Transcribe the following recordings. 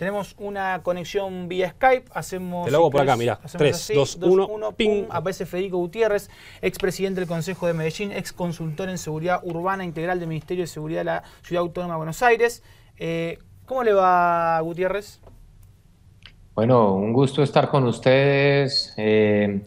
Tenemos una conexión vía Skype. Hacemos. Te lo hago por acá, mira, 3, 2, 1, ping. Pum, aparece Federico Gutiérrez, expresidente del Consejo de Medellín, ex consultor en seguridad urbana integral del Ministerio de Seguridad de la Ciudad Autónoma de Buenos Aires. Eh, ¿Cómo le va, Gutiérrez? Bueno, un gusto estar con ustedes, eh,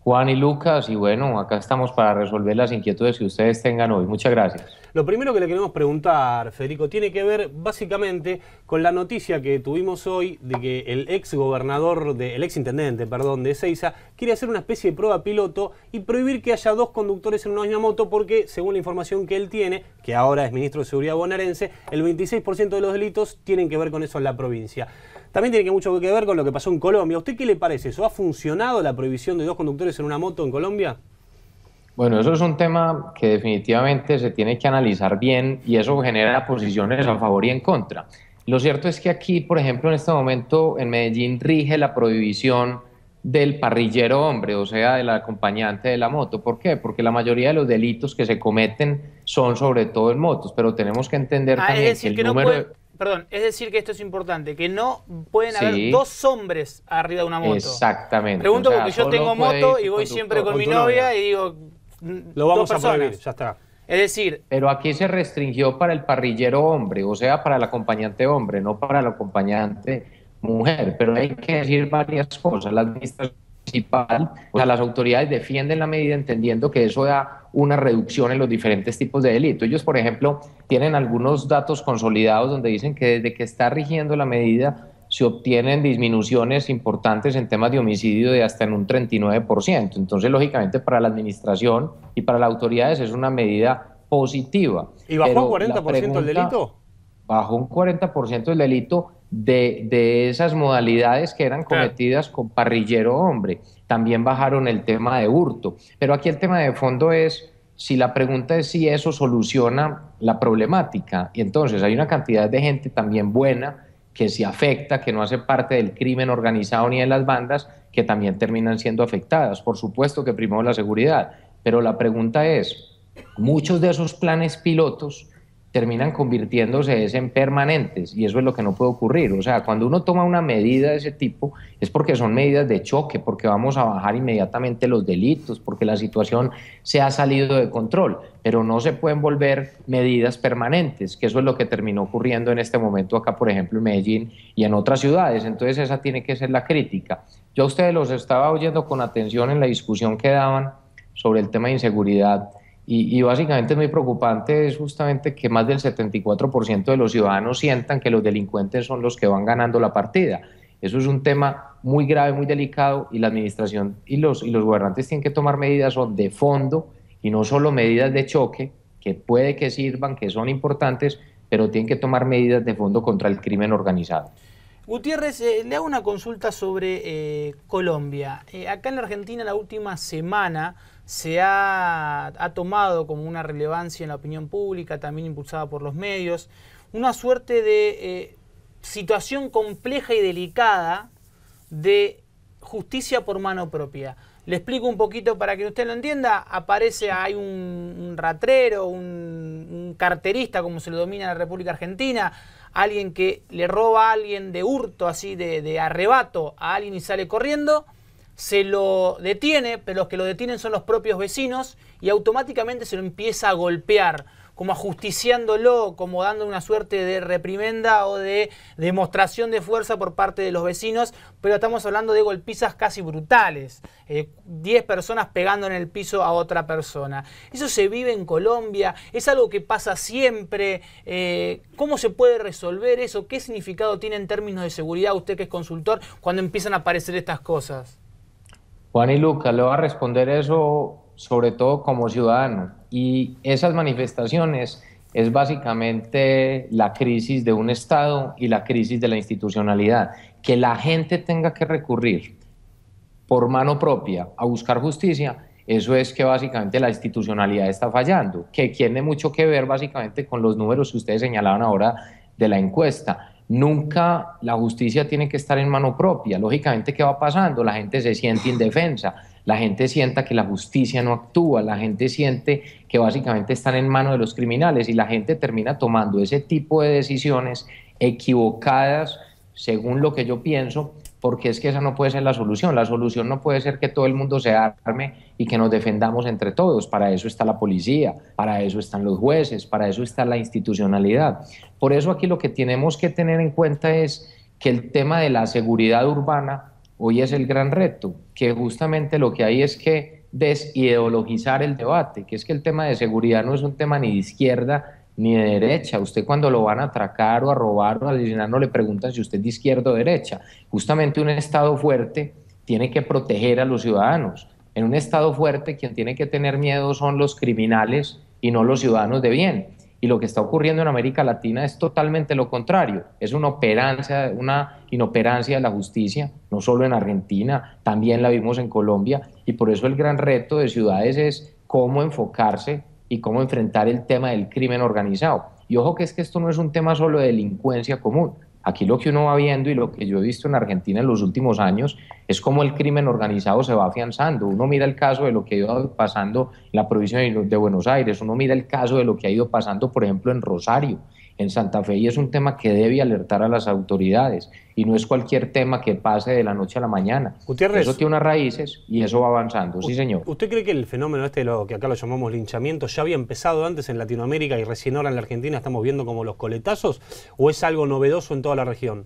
Juan y Lucas. Y bueno, acá estamos para resolver las inquietudes que ustedes tengan hoy. Muchas gracias. Lo primero que le queremos preguntar, Federico, tiene que ver básicamente con la noticia que tuvimos hoy de que el ex gobernador, de, el ex intendente, perdón, de Ezeiza, quiere hacer una especie de prueba piloto y prohibir que haya dos conductores en una misma moto porque, según la información que él tiene, que ahora es ministro de Seguridad bonaerense, el 26% de los delitos tienen que ver con eso en la provincia. También tiene mucho que ver con lo que pasó en Colombia. ¿A usted qué le parece eso? ¿Ha funcionado la prohibición de dos conductores en una moto en Colombia? Bueno, eso es un tema que definitivamente se tiene que analizar bien y eso genera posiciones a favor y en contra. Lo cierto es que aquí, por ejemplo, en este momento en Medellín rige la prohibición del parrillero hombre, o sea, del acompañante de la moto. ¿Por qué? Porque la mayoría de los delitos que se cometen son sobre todo en motos, pero tenemos que entender ah, también que el perdón, es decir que esto es importante, que no pueden haber dos hombres arriba de una moto. Exactamente. Pregunto porque yo tengo moto y voy siempre con mi novia y digo, lo vamos a Es decir. Pero aquí se restringió para el parrillero hombre, o sea, para el acompañante hombre, no para el acompañante mujer. Pero hay que decir varias cosas. La administración o sea, las autoridades defienden la medida entendiendo que eso da una reducción en los diferentes tipos de delito. Ellos, por ejemplo, tienen algunos datos consolidados donde dicen que desde que está rigiendo la medida se obtienen disminuciones importantes en temas de homicidio de hasta en un 39%. Entonces, lógicamente, para la administración y para las autoridades es una medida positiva. ¿Y bajó un 40% el delito? Bajó un 40% el delito de, de, esas modalidades que eran cometidas con parrillero hombre. También bajaron el tema de hurto. Pero aquí el tema de fondo es si la pregunta es si eso soluciona la problemática. Y entonces hay una cantidad de gente también buena que se afecta, que no hace parte del crimen organizado ni de las bandas, que también terminan siendo afectadas. Por supuesto que primó la seguridad, pero la pregunta es, muchos de esos planes pilotos terminan convirtiéndose en permanentes y eso es lo que no puede ocurrir. O sea, cuando uno toma una medida de ese tipo es porque son medidas de choque, porque vamos a bajar inmediatamente los delitos, porque la situación se ha salido de control, pero no se pueden volver medidas permanentes, que eso es lo que terminó ocurriendo en este momento acá, por ejemplo, en Medellín y en otras ciudades. Entonces esa tiene que ser la crítica. Yo a ustedes los estaba oyendo con atención en la discusión que daban sobre el tema de inseguridad y, básicamente muy preocupante es justamente que más del 74% de los ciudadanos sientan que los delincuentes son los que van ganando la partida. Eso es un tema muy grave, muy delicado y la administración y los, y los gobernantes tienen que tomar medidas de fondo y no solo medidas de choque, que puede que sirvan, que son importantes, pero tienen que tomar medidas de fondo contra el crimen organizado. Gutiérrez, eh, le hago una consulta sobre eh, Colombia. Eh, acá en la Argentina la última semana se ha, tomado como una relevancia en la opinión pública, también impulsada por los medios, una suerte de eh, situación compleja y delicada de justicia por mano propia. Le explico un poquito para que usted lo entienda. Aparece, hay un, ratrero, un, carterista, como se lo domina en la República Argentina, alguien que le roba a alguien de hurto, así de, de arrebato a alguien y sale corriendo se lo detiene, pero los que lo detienen son los propios vecinos y automáticamente se lo empieza a golpear, como ajusticiándolo, como dando una suerte de reprimenda o de demostración de fuerza por parte de los vecinos, pero estamos hablando de golpizas casi brutales, 10 eh, personas pegando en el piso a otra persona. Eso se vive en Colombia, es algo que pasa siempre. Eh, ¿Cómo se puede resolver eso? ¿Qué significado tiene en términos de seguridad usted que es consultor cuando empiezan a aparecer estas cosas? Juan y Lucas, le voy a responder eso sobre todo como ciudadano. Y esas manifestaciones es básicamente la crisis de un Estado y la crisis de la institucionalidad. Que la gente tenga que recurrir por mano propia a buscar justicia, eso es que básicamente la institucionalidad está fallando, que tiene mucho que ver básicamente con los números que ustedes señalaban ahora de la encuesta. Nunca la justicia tiene que estar en mano propia. Lógicamente, ¿qué va pasando? La gente se siente indefensa, la gente sienta que la justicia no actúa, la gente siente que básicamente están en mano de los criminales y la gente termina tomando ese tipo de decisiones equivocadas, según lo que yo pienso, porque es que esa no puede ser la solución. La solución no puede ser que todo el mundo se arme y que nos defendamos entre todos. Para eso está la policía, para eso están los jueces, para eso está la institucionalidad. Por eso aquí lo que tenemos que tener en cuenta es que el tema de la seguridad urbana hoy es el gran reto, que justamente lo que hay es que desideologizar el debate, que es que el tema de seguridad no es un tema ni de izquierda ni de derecha. Usted cuando lo van a atracar o a robar o a no le preguntan si usted es de izquierda o derecha. Justamente un Estado fuerte tiene que proteger a los ciudadanos. En un Estado fuerte quien tiene que tener miedo son los criminales y no los ciudadanos de bien. Y lo que está ocurriendo en América Latina es totalmente lo contrario. Es una operancia, una inoperancia de la justicia, no solo en Argentina, también la vimos en Colombia. Y por eso el gran reto de ciudades es cómo enfocarse y cómo enfrentar el tema del crimen organizado. Y ojo que es que esto no es un tema solo de delincuencia común. Aquí lo que uno va viendo y lo que yo he visto en Argentina en los últimos años es cómo el crimen organizado se va afianzando. Uno mira el caso de lo que ha ido pasando en la provincia de Buenos Aires, uno mira el caso de lo que ha ido pasando, por ejemplo, en Rosario, en Santa Fe y es un tema que debe alertar a las autoridades y no es cualquier tema que pase de la noche a la mañana. Gutiérrez, eso tiene unas raíces y eso va avanzando, sí señor. ¿Usted cree que el fenómeno este, lo que acá lo llamamos linchamiento, ya había empezado antes en Latinoamérica y recién ahora en la Argentina estamos viendo como los coletazos o es algo novedoso en toda la región?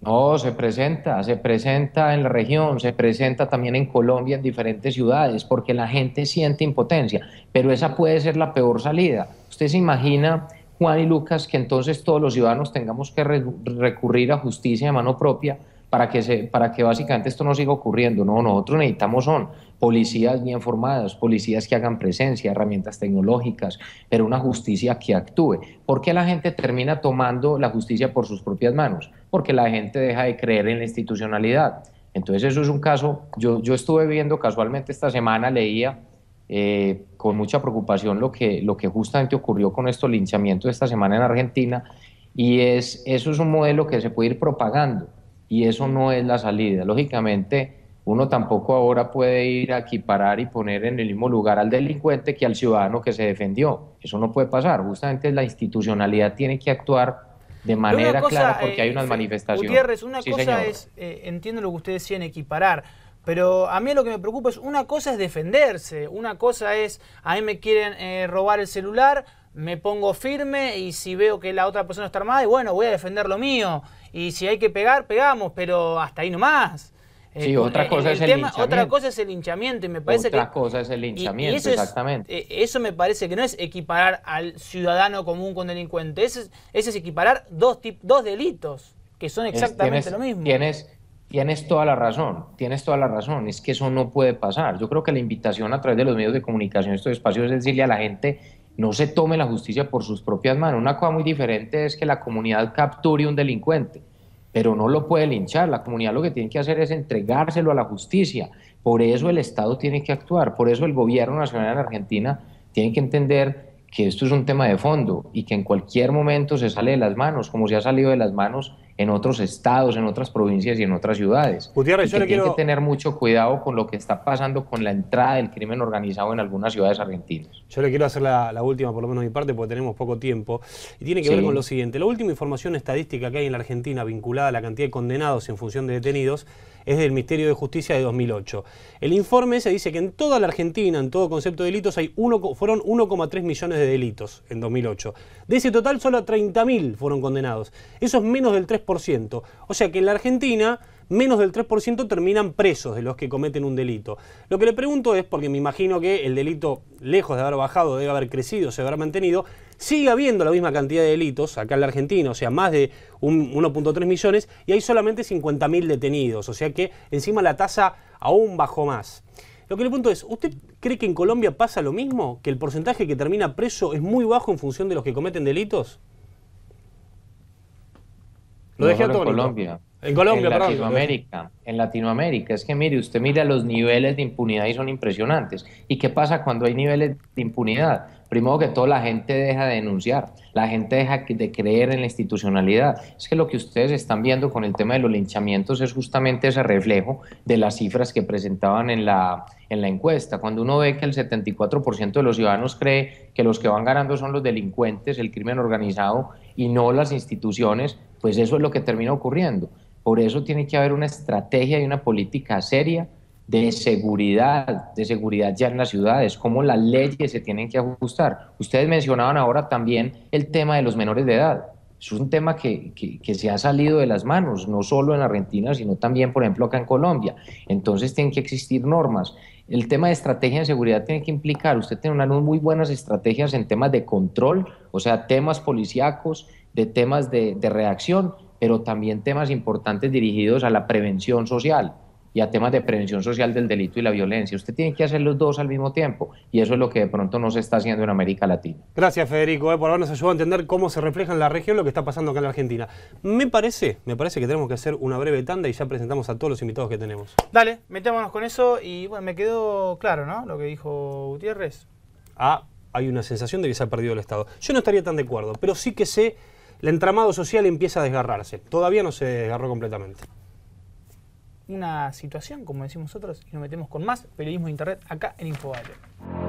No, se presenta, se presenta en la región, se presenta también en Colombia, en diferentes ciudades, porque la gente siente impotencia, pero esa puede ser la peor salida. Usted se imagina Juan y Lucas, que entonces todos los ciudadanos tengamos que recurrir a justicia de mano propia para que, se, para que básicamente esto no siga ocurriendo. No, nosotros necesitamos son policías bien formadas, policías que hagan presencia, herramientas tecnológicas, pero una justicia que actúe. ¿Por qué la gente termina tomando la justicia por sus propias manos? Porque la gente deja de creer en la institucionalidad. Entonces eso es un caso, yo, yo estuve viendo casualmente esta semana, leía eh, con mucha preocupación lo que, lo que justamente ocurrió con estos linchamientos esta semana en Argentina y es, eso es un modelo que se puede ir propagando y eso no es la salida. Lógicamente, uno tampoco ahora puede ir a equiparar y poner en el mismo lugar al delincuente que al ciudadano que se defendió. Eso no puede pasar. Justamente la institucionalidad tiene que actuar de manera clara porque eh, hay unas manifestaciones. Gutiérrez, una cosa es, eh, entiendo lo que usted decía equiparar pero a mí lo que me preocupa es, una cosa es defenderse, una cosa es, a mí me quieren eh, robar el celular, me pongo firme y si veo que la otra persona está armada, y bueno, voy a defender lo mío. Y si hay que pegar, pegamos, pero hasta ahí nomás. Eh, sí, otra cosa es el tema, Otra cosa es el linchamiento me parece otra que, el linchamiento, exactamente. Eh, eso me parece que no es equiparar al ciudadano común con delincuente, ese es, es equiparar dos, dos delitos que son exactamente lo mismo. Tienes, Tienes toda la razón, tienes toda la razón, es que eso no puede pasar. Yo creo que la invitación a través de los medios de comunicación, estos espacios, es decirle a la gente, no se tome la justicia por sus propias manos. Una cosa muy diferente es que la comunidad capture un delincuente, pero no lo puede linchar. La comunidad lo que tiene que hacer es entregárselo a la justicia. Por eso el Estado tiene que actuar, por eso el gobierno nacional en Argentina tiene que entender que esto es un tema de fondo y que en cualquier momento se sale de las manos, como se ha salido de las manos en otros estados, en otras provincias y en otras ciudades. Gutiérrez, que yo quiero... que tener mucho cuidado con lo que está pasando con la entrada del crimen organizado en algunas ciudades argentinas. Yo le quiero hacer la, última, por lo menos de mi parte, porque tenemos poco tiempo. Y tiene que ver con lo siguiente. La última información estadística que hay en la Argentina vinculada a la cantidad de condenados en función de detenidos es del Ministerio de Justicia de 2008. El informe se dice que en toda la Argentina, en todo concepto de delitos, hay uno, fueron 1,3 millones de delitos en 2008. De ese total, solo 30.000 fueron condenados. Eso es menos del 3%. O sea que en la Argentina menos del 3% terminan presos de los que cometen un delito. Lo que le pregunto es, porque me imagino que el delito, lejos de haber bajado, debe haber crecido, se haber mantenido, sigue habiendo la misma cantidad de delitos acá en la Argentina, o sea, más de 1.3 millones, y hay solamente 50.000 detenidos, o sea que encima la tasa aún bajó más. Lo que le pregunto es, ¿usted cree que en Colombia pasa lo mismo? ¿Que el porcentaje que termina preso es muy bajo en función de los que cometen delitos? Lo en Colombia. En Colombia, en Latinoamérica. En Latinoamérica. Es que mire, usted mira los niveles de impunidad y son impresionantes. ¿Y qué pasa cuando hay niveles de impunidad? Primero que todo, la gente deja de denunciar, la gente deja de creer en la institucionalidad. Es que lo que ustedes están viendo con el tema de los linchamientos es justamente ese reflejo de las cifras que presentaban en la, en la encuesta. Cuando uno ve que el 74% de los ciudadanos cree que los que van ganando son los delincuentes, el crimen organizado y no las instituciones, pues eso es lo que termina ocurriendo. Por eso tiene que haber una estrategia y una política seria de seguridad, de seguridad ya en las ciudades, cómo las leyes se tienen que ajustar. Ustedes mencionaban ahora también el tema de los menores de edad. Es un tema que, se ha salido de las manos, no solo en Argentina, sino también, por ejemplo, acá en Colombia. Entonces tienen que existir normas. El tema de estrategia de seguridad tiene que implicar, usted tiene unas muy buenas estrategias en temas de control, o sea, temas policíacos, de temas de, de reacción, pero también temas importantes dirigidos a la prevención social y a temas de prevención social del delito y la violencia. Usted tiene que hacer los dos al mismo tiempo y eso es lo que de pronto no se está haciendo en América Latina. Gracias Federico eh, por habernos ayudado a entender cómo se refleja en la región lo que está pasando acá en la Argentina. Me parece, me parece que tenemos que hacer una breve tanda y ya presentamos a todos los invitados que tenemos. Dale, metámonos con eso y bueno, me quedó claro, ¿no? Lo que dijo Gutiérrez. Ah, hay una sensación de que se ha perdido el Estado. Yo no estaría tan de acuerdo, pero sí que sé el entramado social empieza a desgarrarse. Todavía no se desgarró completamente. Una situación, como decimos nosotros, y nos metemos con más periodismo de Internet acá en Infobate.